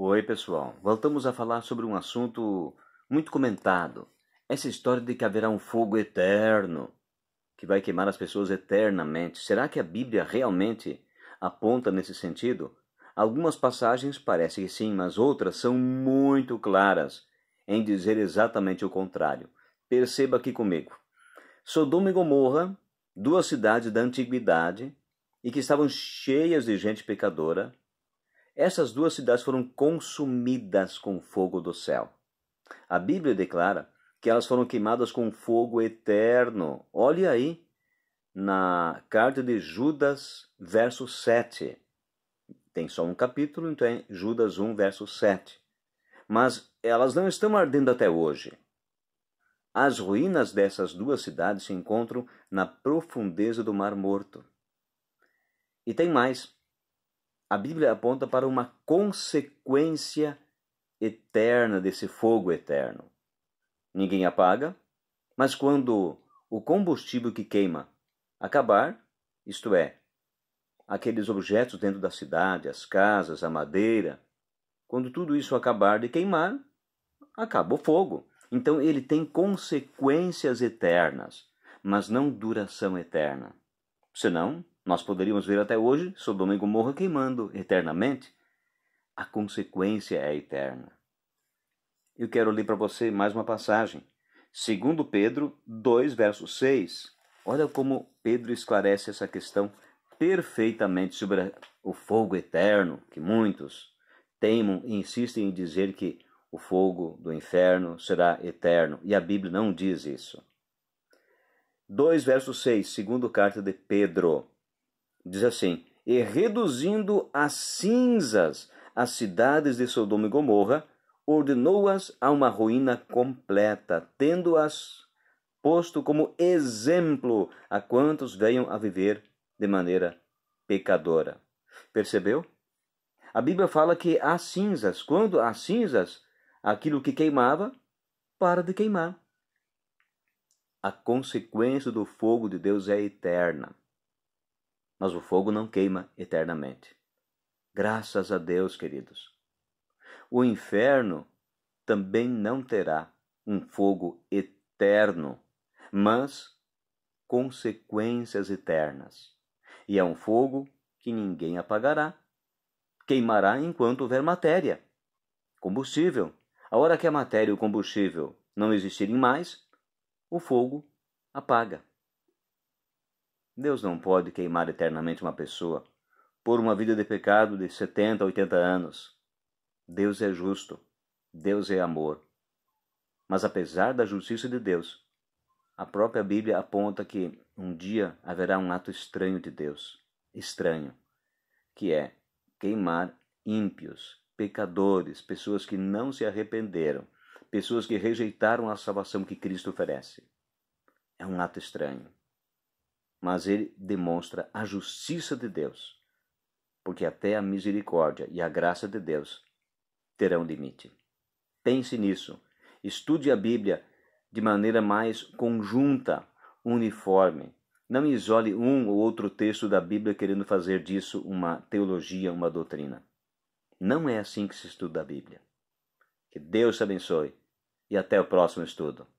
Oi, pessoal. Voltamos a falar sobre um assunto muito comentado. Essa história de que haverá um fogo eterno que vai queimar as pessoas eternamente. Será que a Bíblia realmente aponta nesse sentido? Algumas passagens parecem que sim, mas outras são muito claras em dizer exatamente o contrário. Perceba aqui comigo. Sodoma e Gomorra, duas cidades da antiguidade e que estavam cheias de gente pecadora, essas duas cidades foram consumidas com fogo do céu. A Bíblia declara que elas foram queimadas com fogo eterno. Olhe aí na carta de Judas, verso 7. Tem só um capítulo, então é Judas 1, verso 7. Mas elas não estão ardendo até hoje. As ruínas dessas duas cidades se encontram na profundeza do Mar Morto. E tem mais a Bíblia aponta para uma consequência eterna desse fogo eterno. Ninguém apaga, mas quando o combustível que queima acabar, isto é, aqueles objetos dentro da cidade, as casas, a madeira, quando tudo isso acabar de queimar, acaba o fogo. Então ele tem consequências eternas, mas não duração eterna. Senão, nós poderíamos ver até hoje Sodoma e Gomorra queimando eternamente. A consequência é eterna. Eu quero ler para você mais uma passagem. Segundo Pedro 2, verso 6. Olha como Pedro esclarece essa questão perfeitamente sobre o fogo eterno que muitos teimam e insistem em dizer que o fogo do inferno será eterno. E a Bíblia não diz isso. 2 verso 6, segundo carta de Pedro. Diz assim: E reduzindo a cinzas as cidades de Sodoma e Gomorra, ordenou-as a uma ruína completa, tendo-as posto como exemplo a quantos venham a viver de maneira pecadora. Percebeu? A Bíblia fala que há cinzas. Quando há cinzas, aquilo que queimava para de queimar. A consequência do fogo de Deus é eterna mas o fogo não queima eternamente. Graças a Deus, queridos. O inferno também não terá um fogo eterno, mas consequências eternas. E é um fogo que ninguém apagará. Queimará enquanto houver matéria, combustível. A hora que a matéria e o combustível não existirem mais, o fogo apaga. Deus não pode queimar eternamente uma pessoa por uma vida de pecado de 70, 80 anos. Deus é justo. Deus é amor. Mas apesar da justiça de Deus, a própria Bíblia aponta que um dia haverá um ato estranho de Deus, estranho, que é queimar ímpios, pecadores, pessoas que não se arrependeram, pessoas que rejeitaram a salvação que Cristo oferece. É um ato estranho mas ele demonstra a justiça de Deus, porque até a misericórdia e a graça de Deus terão limite. Pense nisso. Estude a Bíblia de maneira mais conjunta, uniforme. Não isole um ou outro texto da Bíblia querendo fazer disso uma teologia, uma doutrina. Não é assim que se estuda a Bíblia. Que Deus te abençoe e até o próximo estudo.